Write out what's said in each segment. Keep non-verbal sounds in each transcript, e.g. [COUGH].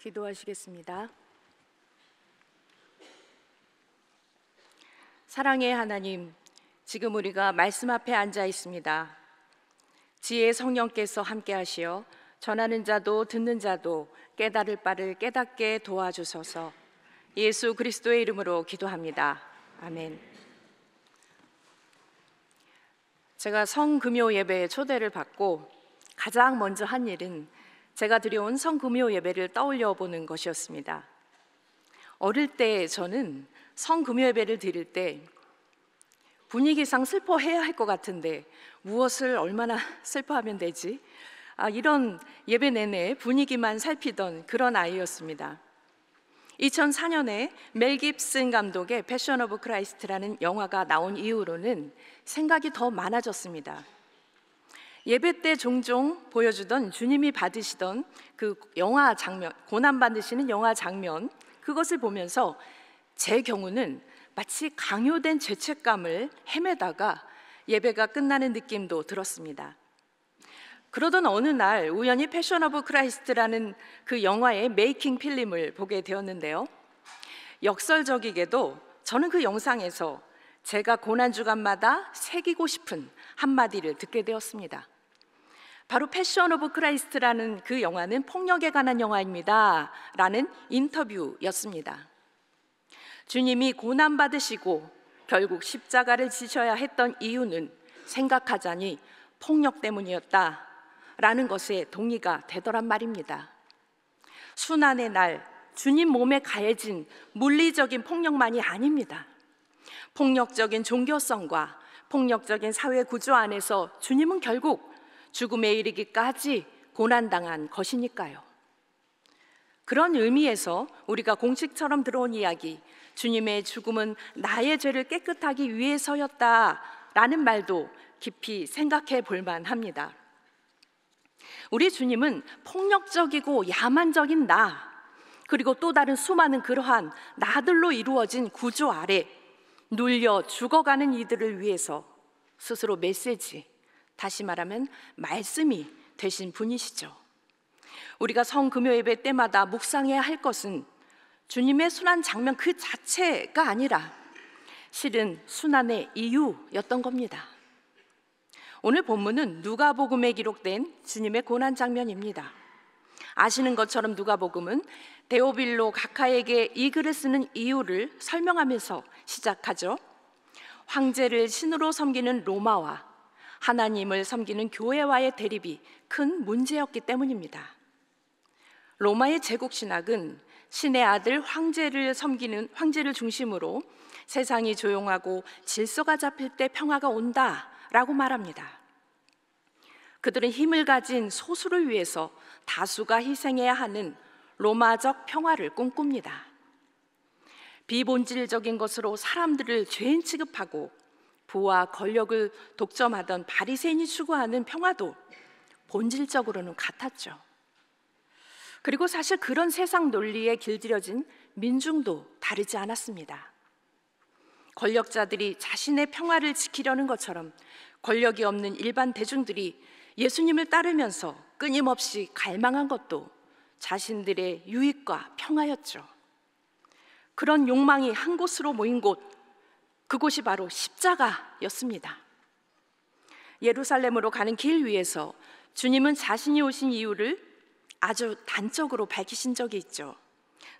기도하시겠습니다. 사랑의 하나님, 지금 우리가 말씀 앞에 앉아 있습니다. 지혜 성령께서 함께 하시어 전하는 자도 듣는 자도 깨달을 바를 깨닫게 도와주소서. 예수 그리스도의 이름으로 기도합니다. 아멘. 제가 성금요 예배에 초대를 받고 가장 먼저 한 일은 제가 드려온 성금요 예배를 떠올려 보는 것이었습니다. 어릴 때 저는 성금요 예배를 드릴 때 분위기상 슬퍼해야 할 것 같은데 무엇을 얼마나 [LAUGHS] 슬퍼하면 되지? 아, 이런 예배 내내 분위기만 살피던 그런 아이였습니다. 2004년에 멜 깁슨 감독의 패션 오브 크라이스트라는 영화가 나온 이후로는 생각이 더 많아졌습니다. 예배 때 종종 보여주던 주님이 받으시던 그 영화 장면, 고난 받으시는 영화 장면 그것을 보면서 제 경우는 마치 강요된 죄책감을 헤매다가 예배가 끝나는 느낌도 들었습니다. 그러던 어느 날 우연히 패션 오브 크라이스트라는 그 영화의 메이킹 필름을 보게 되었는데요. 역설적이게도 저는 그 영상에서 제가 고난 주간마다 새기고 싶은 한마디를 듣게 되었습니다. 바로 패션 오브 크라이스트라는 그 영화는 폭력에 관한 영화입니다. 라는 인터뷰였습니다. 주님이 고난 받으시고 결국 십자가를 지셔야 했던 이유는 생각하자니 폭력 때문이었다. 라는 것에 동의가 되더란 말입니다. 순환의 날 주님 몸에 가해진 물리적인 폭력만이 아닙니다. 폭력적인 종교성과 폭력적인 사회 구조 안에서 주님은 결국 죽음에 이르기까지 고난당한 것이니까요. 그런 의미에서 우리가 공식처럼 들어온 이야기, 주님의 죽음은 나의 죄를 깨끗하기 위해서였다라는 말도 깊이 생각해 볼 만합니다. 우리 주님은 폭력적이고 야만적인 나, 그리고 또 다른 수많은 그러한 나들로 이루어진 구조 아래 눌려 죽어가는 이들을 위해서 스스로 메시지, 다시 말하면 말씀이 되신 분이시죠. 우리가 성금요 예배 때마다 묵상해야 할 것은 주님의 순환 장면 그 자체가 아니라 실은 순환의 이유였던 겁니다. 오늘 본문은 누가복음에 기록된 주님의 고난 장면입니다. 아시는 것처럼 누가복음은 데오빌로 각하에게 이 글을 쓰는 이유를 설명하면서 시작하죠. 황제를 신으로 섬기는 로마와 하나님을 섬기는 교회와의 대립이 큰 문제였기 때문입니다. 로마의 제국 신학은 신의 아들 황제를 섬기는 황제를 중심으로 세상이 조용하고 질서가 잡힐 때 평화가 온다라고 말합니다. 그들은 힘을 가진 소수를 위해서 다수가 희생해야 하는 로마적 평화를 꿈꿉니다. 비본질적인 것으로 사람들을 죄인 취급하고 부와 권력을 독점하던 바리새인이 추구하는 평화도 본질적으로는 같았죠. 그리고 사실 그런 세상 논리에 길들여진 민중도 다르지 않았습니다. 권력자들이 자신의 평화를 지키려는 것처럼 권력이 없는 일반 대중들이 예수님을 따르면서 끊임없이 갈망한 것도 자신들의 유익과 평화였죠. 그런 욕망이 한 곳으로 모인 곳, 그곳이 바로 십자가였습니다. 예루살렘으로 가는 길 위에서 주님은 자신이 오신 이유를 아주 단적으로 밝히신 적이 있죠.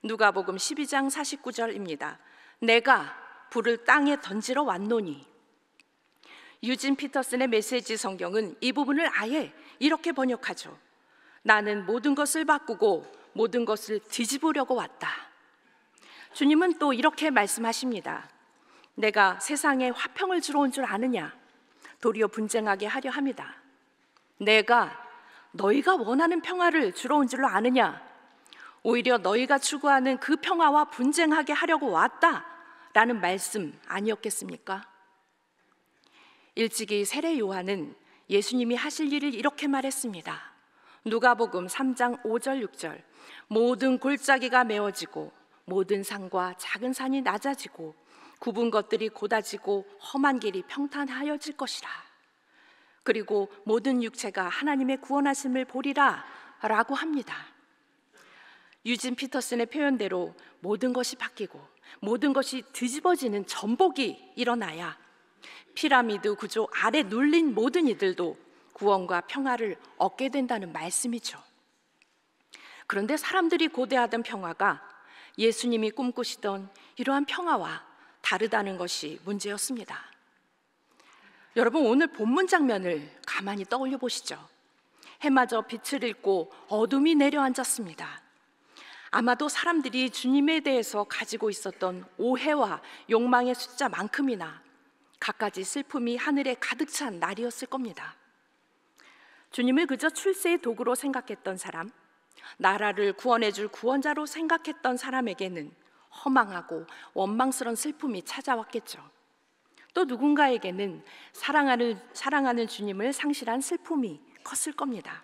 누가복음 12장 49절입니다. 내가 불을 땅에 던지러 왔노니 유진 피터슨의 메시지 성경은 이 부분을 아예 이렇게 번역하죠. 나는 모든 것을 바꾸고 모든 것을 뒤집으려고 왔다. 주님은 또 이렇게 말씀하십니다. 내가 세상에 화평을 주러 온 줄 아느냐? 도리어 분쟁하게 하려 합니다. 내가 너희가 원하는 평화를 주러 온 줄로 아느냐? 오히려 너희가 추구하는 그 평화와 분쟁하게 하려고 왔다. 라는 말씀 아니었겠습니까? 일찍이 세례 요한은 예수님이 하실 일을 이렇게 말했습니다. 누가복음 3장 5절 6절 모든 골짜기가 메워지고 모든 산과 작은 산이 낮아지고 굽은 것들이 고다지고 험한 길이 평탄하여질 것이라. 그리고 모든 육체가 하나님의 구원하심을 보리라 라고 합니다. 유진 피터슨의 표현대로 모든 것이 바뀌고 모든 것이 뒤집어지는 전복이 일어나야 피라미드 구조 아래 눌린 모든 이들도 구원과 평화를 얻게 된다는 말씀이죠. 그런데 사람들이 고대하던 평화가 예수님이 꿈꾸시던 이러한 평화와 다르다는 것이 문제였습니다. 여러분 오늘 본문 장면을 가만히 떠올려 보시죠. 해마저 빛을 잃고 어둠이 내려앉았습니다. 아마도 사람들이 주님에 대해서 가지고 있었던 오해와 욕망의 숫자만큼이나 갖가지 슬픔이 하늘에 가득 찬 날이었을 겁니다. 주님을 그저 출세의 도구로 생각했던 사람, 나라를 구원해줄 구원자로 생각했던 사람에게는 허망하고 원망스러 슬픔이 찾아왔겠죠. 또 누군가에게는 사랑하는, 사랑하는 주님을 상실한 슬픔이 컸을 겁니다.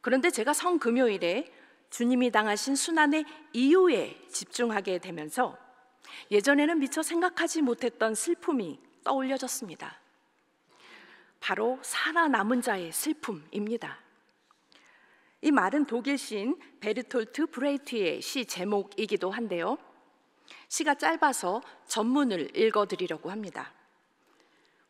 그런데 제가 성금요일에 주님이 당하신 순환의 이유에 집중하게 되면서 예전에는 미처 생각하지 못했던 슬픔이 떠올려졌습니다. 바로 살아남은 자의 슬픔입니다. 이 말은 독일 시인 베르톨트 브레이트의 시 제목이기도 한데요. 시가 짧아서 전문을 읽어드리려고 합니다.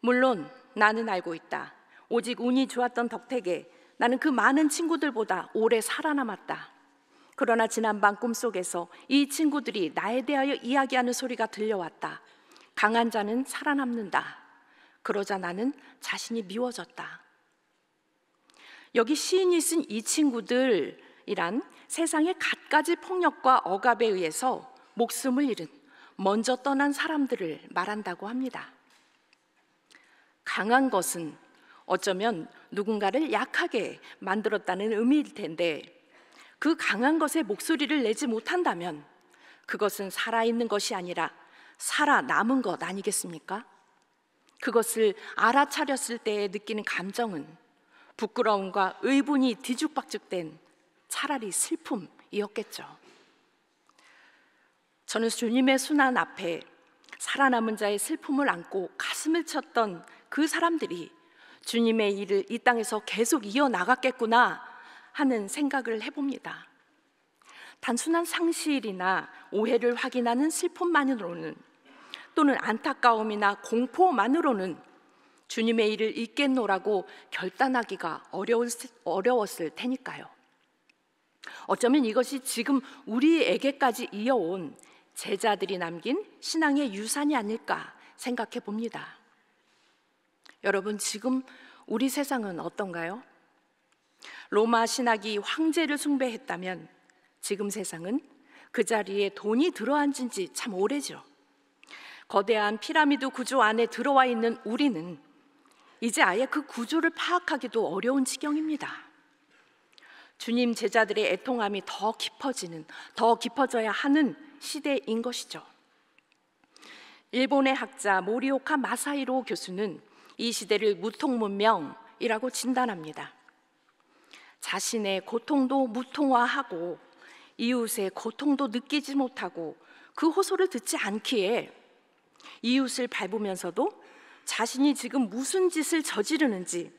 물론 나는 알고 있다. 오직 운이 좋았던 덕택에 나는 그 많은 친구들보다 오래 살아남았다. 그러나 지난밤 꿈속에서 이 친구들이 나에 대하여 이야기하는 소리가 들려왔다. 강한 자는 살아남는다. 그러자 나는 자신이 미워졌다. 여기 시인이 쓴 이 친구들이란 세상의 갖가지 폭력과 억압에 의해서 목숨을 잃은 먼저 떠난 사람들을 말한다고 합니다. 강한 것은 어쩌면 누군가를 약하게 만들었다는 의미일 텐데 그 강한 것에 목소리를 내지 못한다면 그것은 살아있는 것이 아니라 살아남은 것 아니겠습니까? 그것을 알아차렸을 때 느끼는 감정은 부끄러움과 의분이 뒤죽박죽된 차라리 슬픔이었겠죠. 저는 주님의 순환 앞에 살아남은 자의 슬픔을 안고 가슴을 쳤던 그 사람들이 주님의 일을 이 땅에서 계속 이어나갔겠구나 하는 생각을 해봅니다. 단순한 상실이나 오해를 확인하는 슬픔만으로는 또는 안타까움이나 공포만으로는 주님의 일을 잊겠노라고 결단하기가 어려웠을 테니까요. 어쩌면 이것이 지금 우리에게까지 이어온 제자들이 남긴 신앙의 유산이 아닐까 생각해 봅니다. 여러분, 지금 우리 세상은 어떤가요? 로마 신학이 황제를 숭배했다면 지금 세상은 그 자리에 돈이 들어앉은 지 참 오래죠. 거대한 피라미드 구조 안에 들어와 있는 우리는 이제 아예 그 구조를 파악하기도 어려운 지경입니다. 주님 제자들의 애통함이 더 깊어지는, 더 깊어져야 하는 시대인 것이죠. 일본의 학자 모리오카 마사이로 교수는 이 시대를 무통문명이라고 진단합니다. 자신의 고통도 무통화하고 이웃의 고통도 느끼지 못하고 그 호소를 듣지 않기에 이웃을 밟으면서도 자신이 지금 무슨 짓을 저지르는지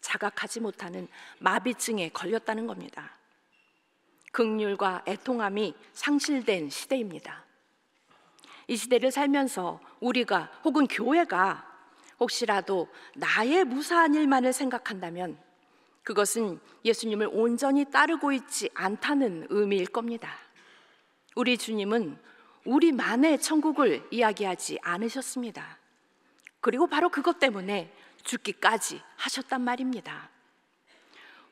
자각하지 못하는 마비증에 걸렸다는 겁니다. 극률과 애통함이 상실된 시대입니다. 이 시대를 살면서 우리가 혹은 교회가 혹시라도 나의 무사한 일만을 생각한다면 그것은 예수님을 온전히 따르고 있지 않다는 의미일 겁니다. 우리 주님은 우리만의 천국을 이야기하지 않으셨습니다. 그리고 바로 그것 때문에 죽기까지 하셨단 말입니다.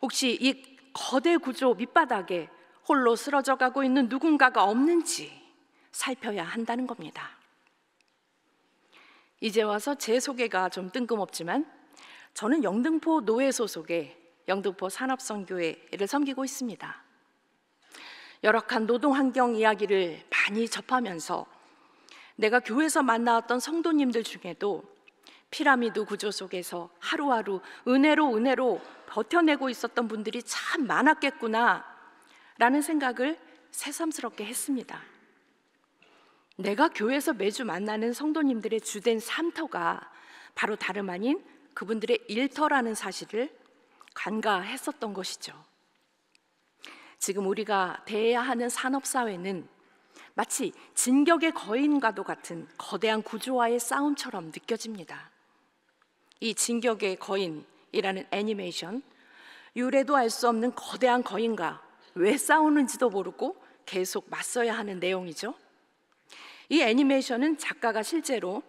혹시 이 거대 구조 밑바닥에 홀로 쓰러져 가고 있는 누군가가 없는지 살펴야 한다는 겁니다. 이제 와서 제 소개가 좀 뜬금없지만 저는 영등포 노회 소속의 영등포 산업선교회를 섬기고 있습니다. 열악한 노동 환경 이야기를 많이 접하면서 내가 교회에서 만나왔던 성도님들 중에도 피라미드 구조 속에서 하루하루 은혜로 은혜로 버텨내고 있었던 분들이 참 많았겠구나 라는 생각을 새삼스럽게 했습니다. 내가 교회에서 매주 만나는 성도님들의 주된 삼터가 바로 다름 아닌 그분들의 일터라는 사실을 간과했었던 것이죠. 지금 우리가 대해야 하는 산업사회는 마치 진격의 거인과도 같은 거대한 구조와의 싸움처럼 느껴집니다. 이 진격의 거인이라는 애니메이션, 유래도 알 수 없는 거대한 거인과 왜 싸우는지도 모르고 계속 맞서야 하는 내용이죠. 이 애니메이션은 작가가 실제로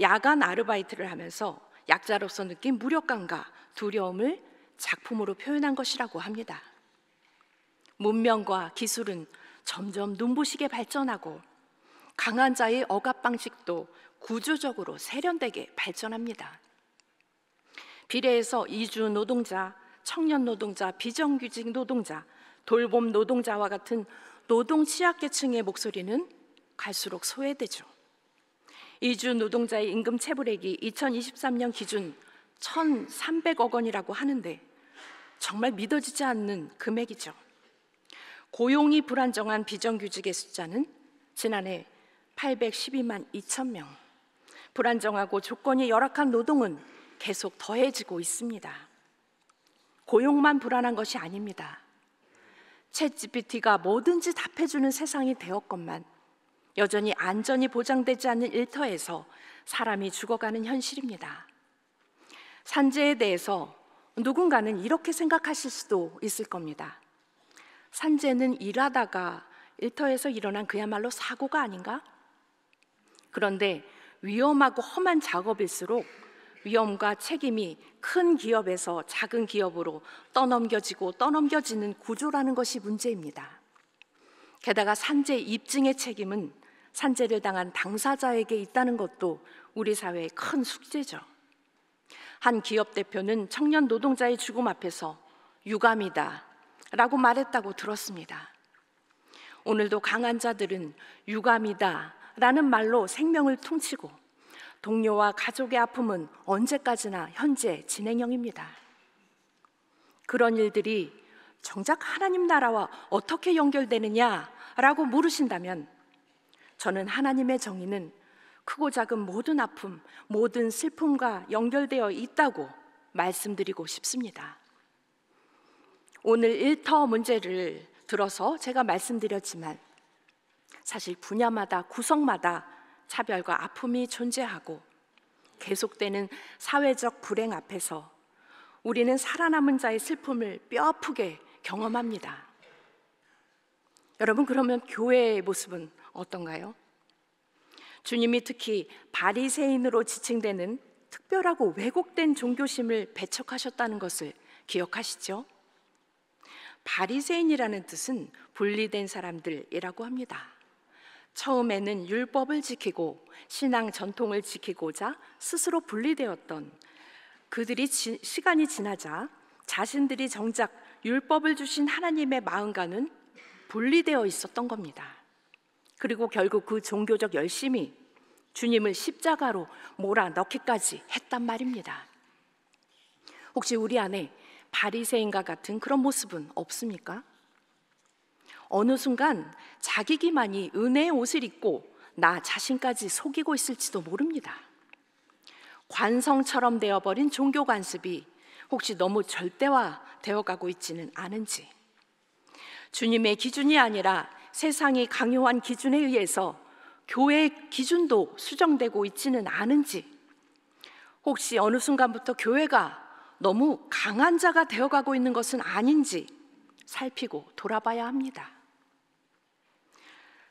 야간 아르바이트를 하면서 약자로서 느낀 무력감과 두려움을 작품으로 표현한 것이라고 합니다. 문명과 기술은 점점 눈부시게 발전하고 강한 자의 억압 방식도 구조적으로 세련되게 발전합니다. 비례해서 이주 노동자, 청년 노동자, 비정규직 노동자, 돌봄 노동자와 같은 노동 취약계층의 목소리는 갈수록 소외되죠. 이주 노동자의 임금 체불액이 2023년 기준 1,300억 원이라고 하는데 정말 믿어지지 않는 금액이죠. 고용이 불안정한 비정규직의 숫자는 지난해 812만 2천 명. 불안정하고 조건이 열악한 노동은 계속 더해지고 있습니다. 고용만 불안한 것이 아닙니다. 챗GPT가 뭐든지 답해주는 세상이 되었건만 여전히 안전이 보장되지 않는 일터에서 사람이 죽어가는 현실입니다. 산재에 대해서 누군가는 이렇게 생각하실 수도 있을 겁니다. 산재는 일하다가 일터에서 일어난 그야말로 사고가 아닌가? 그런데 위험하고 험한 작업일수록 위험과 책임이 큰 기업에서 작은 기업으로 떠넘겨지고 떠넘겨지는 구조라는 것이 문제입니다. 게다가 산재 입증의 책임은 산재를 당한 당사자에게 있다는 것도 우리 사회의 큰 숙제죠. 한 기업 대표는 청년 노동자의 죽음 앞에서 유감이다 라고 말했다고 들었습니다. 오늘도 강한 자들은 유감이다 라는 말로 생명을 통치고 동료와 가족의 아픔은 언제까지나 현재 진행형입니다. 그런 일들이 정작 하나님 나라와 어떻게 연결되느냐라고 물으신다면 저는 하나님의 정의는 크고 작은 모든 아픔, 모든 슬픔과 연결되어 있다고 말씀드리고 싶습니다. 오늘 일터 문제를 들어서 제가 말씀드렸지만 사실 분야마다 구성마다 차별과 아픔이 존재하고 계속되는 사회적 불행 앞에서 우리는 살아남은 자의 슬픔을 뼈아프게 경험합니다. 여러분 그러면 교회의 모습은 어떤가요? 주님이 특히 바리새인으로 지칭되는 특별하고 왜곡된 종교심을 배척하셨다는 것을 기억하시죠? 바리새인이라는 뜻은 분리된 사람들이라고 합니다. 처음에는 율법을 지키고 신앙 전통을 지키고자 스스로 분리되었던 그들이 지, 시간이 지나자 자신들이 정작 율법을 주신 하나님의 마음과는 분리되어 있었던 겁니다. 그리고 결국 그 종교적 열심이 주님을 십자가로 몰아넣기까지 했단 말입니다. 혹시 우리 안에 바리새인과 같은 그런 모습은 없습니까? 어느 순간 자기기만이 은혜의 옷을 입고 나 자신까지 속이고 있을지도 모릅니다. 관성처럼 되어버린 종교 관습이 혹시 너무 절대화 되어가고 있지는 않은지 주님의 기준이 아니라 세상이 강요한 기준에 의해서 교회의 기준도 수정되고 있지는 않은지 혹시 어느 순간부터 교회가 너무 강한 자가 되어가고 있는 것은 아닌지 살피고 돌아봐야 합니다.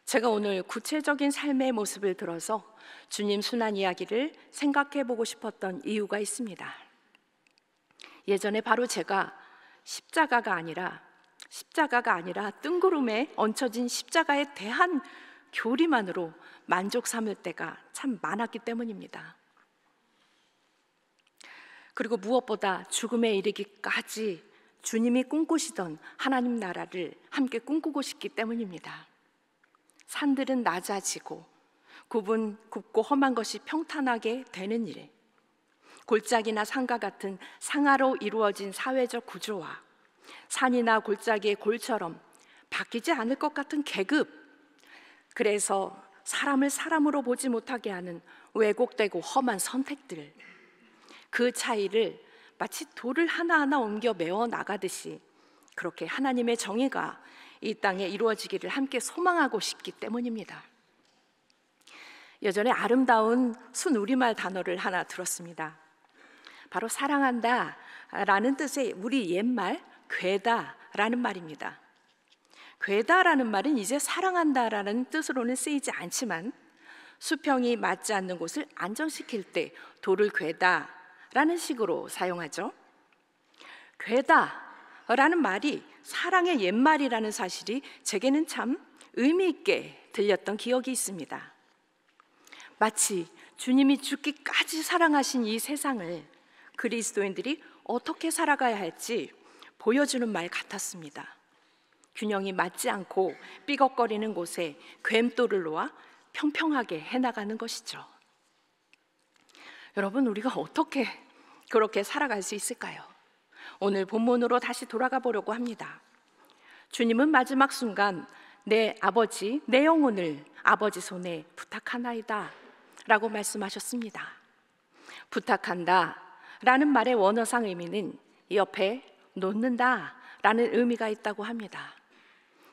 제가 오늘 구체적인 삶의 모습을 들어서 주님 순환 이야기를 생각해 보고 싶었던 이유가 있습니다. 예전에 바로 제가 십자가가 아니라 십자가가 아니라 뜬구름에 얹혀진 십자가에 대한 교리만으로 만족 삼을 때가 참 많았기 때문입니다. 그리고 무엇보다 죽음에 이르기까지 주님이 꿈꾸시던 하나님 나라를 함께 꿈꾸고 싶기 때문입니다. 산들은 낮아지고 굽은 굽고 험한 것이 평탄하게 되는 일, 골짜기나 상가 같은 상하로 이루어진 사회적 구조와 산이나 골짜기의 골처럼 바뀌지 않을 것 같은 계급. 그래서 사람을 사람으로 보지 못하게 하는 왜곡되고 험한 선택들. 그 차이를 마치 돌을 하나하나 옮겨 메워 나가듯이 그렇게 하나님의 정의가 이 땅에 이루어지기를 함께 소망하고 싶기 때문입니다. 여전히 아름다운 순우리말 단어를 하나 들었습니다. 바로 사랑한다 라는 뜻의 우리 옛말 괴다라는 말입니다. 괴다라는 말은 이제 사랑한다라는 뜻으로는 쓰이지 않지만 수평이 맞지 않는 곳을 안정시킬 때 돌을 괴다라는 식으로 사용하죠. 괴다라는 말이 사랑의 옛말이라는 사실이 제게는 참 의미 있게 들렸던 기억이 있습니다. 마치 주님이 죽기까지 사랑하신 이 세상을 그리스도인들이 어떻게 살아가야 할지 보여주는 말 같았습니다. 균형이 맞지 않고 삐걱거리는 곳에 괸돌을 놓아 평평하게 해나가는 것이죠. 여러분, 우리가 어떻게 그렇게 살아갈 수 있을까요? 오늘 본문으로 다시 돌아가 보려고 합니다. 주님은 마지막 순간 내 아버지, 내 영혼을 아버지 손에 부탁하나이다 라고 말씀하셨습니다. 부탁한다 라는 말의 원어상 의미는 옆에 놓는다라는 의미가 있다고 합니다.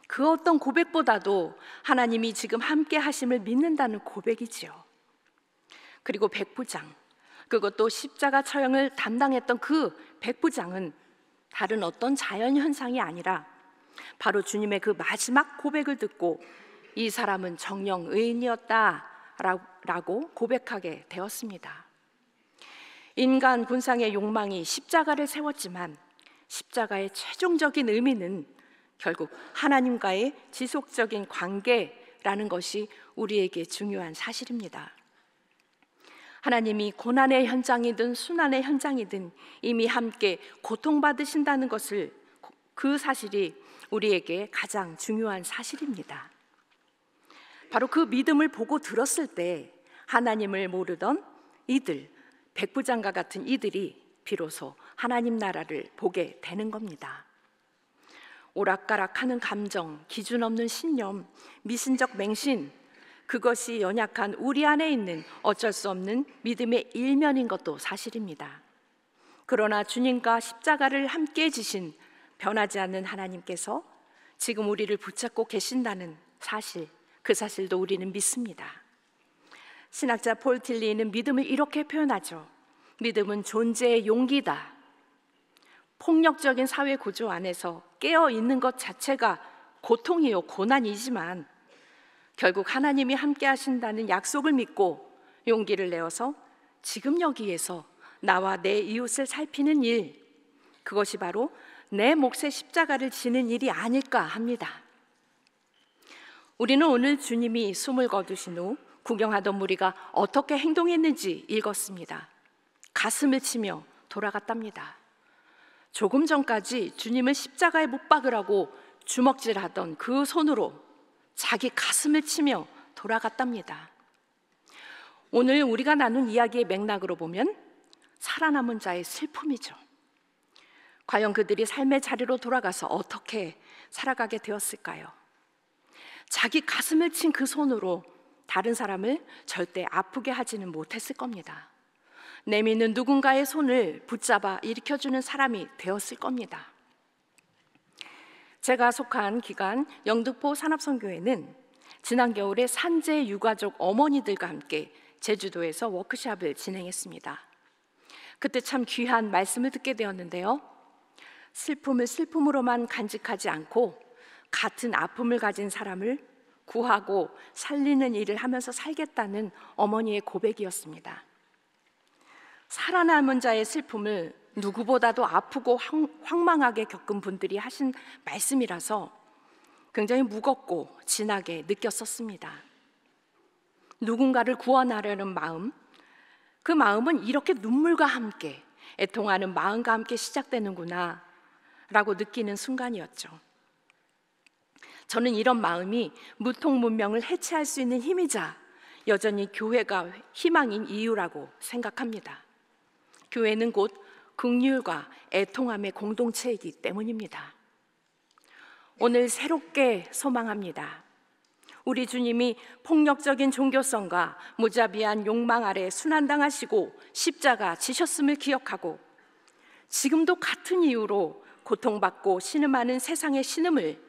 그 어떤 고백보다도 하나님이 지금 함께 하심을 믿는다는 고백이지요. 그리고 백부장, 그것도 십자가 처형을 담당했던 그 백부장은 다른 어떤 자연 현상이 아니라 바로 주님의 그 마지막 고백을 듣고 이 사람은 정령 의인이었다라고 고백하게 되었습니다. 인간 본상의 욕망이 십자가를 세웠지만 십자가의 최종적인 의미는 결국 하나님과의 지속적인 관계라는 것이 우리에게 중요한 사실입니다. 하나님이 고난의 현장이든 순환의 현장이든 이미 함께 고통받으신다는 것을 그 사실이 우리에게 가장 중요한 사실입니다. 바로 그 믿음을 보고 들었을 때 하나님을 모르던 이들, 백부장과 같은 이들이 비로소 하나님 나라를 보게 되는 겁니다. 오락가락하는 감정, 기준 없는 신념, 미신적 맹신, 그것이 연약한 우리 안에 있는 어쩔 수 없는 믿음의 일면인 것도 사실입니다. 그러나 주님과 십자가를 함께 지신 변하지 않는 하나님께서 지금 우리를 붙잡고 계신다는 사실, 그 사실도 우리는 믿습니다. 신학자 폴 틸리는 믿음을 이렇게 표현하죠. 믿음은 존재의 용기다. 폭력적인 사회 구조 안에서 깨어 있는 것 자체가 고통이요, 고난이지만 결국 하나님이 함께 하신다는 약속을 믿고 용기를 내어서 지금 여기에서 나와 내 이웃을 살피는 일, 그것이 바로 내 몫의 십자가를 지는 일이 아닐까 합니다. 우리는 오늘 주님이 숨을 거두신 후 구경하던 무리가 어떻게 행동했는지 읽었습니다. 가슴을 치며 돌아갔답니다. 조금 전까지 주님을 십자가에 못 박으라고 주먹질하던 그 손으로 자기 가슴을 치며 돌아갔답니다. 오늘 우리가 나눈 이야기의 맥락으로 보면 살아남은 자의 슬픔이죠. 과연 그들이 삶의 자리로 돌아가서 어떻게 살아가게 되었을까요? 자기 가슴을 친 그 손으로 다른 사람을 절대 아프게 하지는 못했을 겁니다. 내미는 누군가의 손을 붙잡아 일으켜주는 사람이 되었을 겁니다. 제가 속한 기간 영등포 산업선교회는 지난 겨울에 산재 유가족 어머니들과 함께 제주도에서 워크샵을 진행했습니다. 그때 참 귀한 말씀을 듣게 되었는데요. 슬픔을 슬픔으로만 간직하지 않고 같은 아픔을 가진 사람을 구하고 살리는 일을 하면서 살겠다는 어머니의 고백이었습니다. 살아남은 자의 슬픔을 누구보다도 아프고 황망하게 겪은 분들이 하신 말씀이라서 굉장히 무겁고 진하게 느꼈었습니다. 누군가를 구원하려는 마음, 그 마음은 이렇게 눈물과 함께 애통하는 마음과 함께 시작되는구나 라고 느끼는 순간이었죠. 저는 이런 마음이 무통문명을 해체할 수 있는 힘이자 여전히 교회가 희망인 이유라고 생각합니다. 교회는 곧 극률과 애통함의 공동체이기 때문입니다. 오늘 새롭게 소망합니다. 우리 주님이 폭력적인 종교성과 무자비한 욕망 아래 순환당하시고 십자가 지셨음을 기억하고 지금도 같은 이유로 고통받고 신음하는 세상의 신음을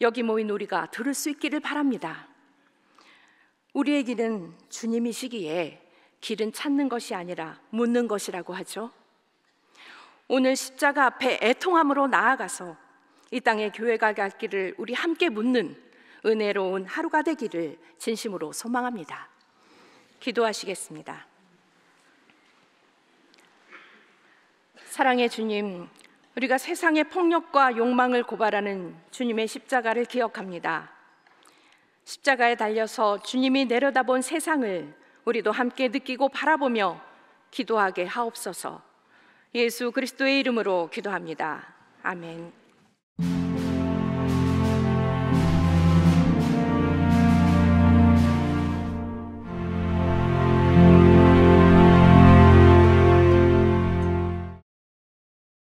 여기 모인 우리가 들을 수 있기를 바랍니다. 우리의 길은 주님이시기에 길은 찾는 것이 아니라 묻는 것이라고 하죠. 오늘 십자가 앞에 애통함으로 나아가서 이 땅의 교회가 갈 길을 우리 함께 묻는 은혜로운 하루가 되기를 진심으로 소망합니다. 기도하시겠습니다. 사랑의 주님, 우리가 세상의 폭력과 욕망을 고발하는 주님의 십자가를 기억합니다. 십자가에 달려서 주님이 내려다본 세상을 우리도 함께 느끼고 바라보며 기도하게 하옵소서. 예수 그리스도의 이름으로 기도합니다. 아멘.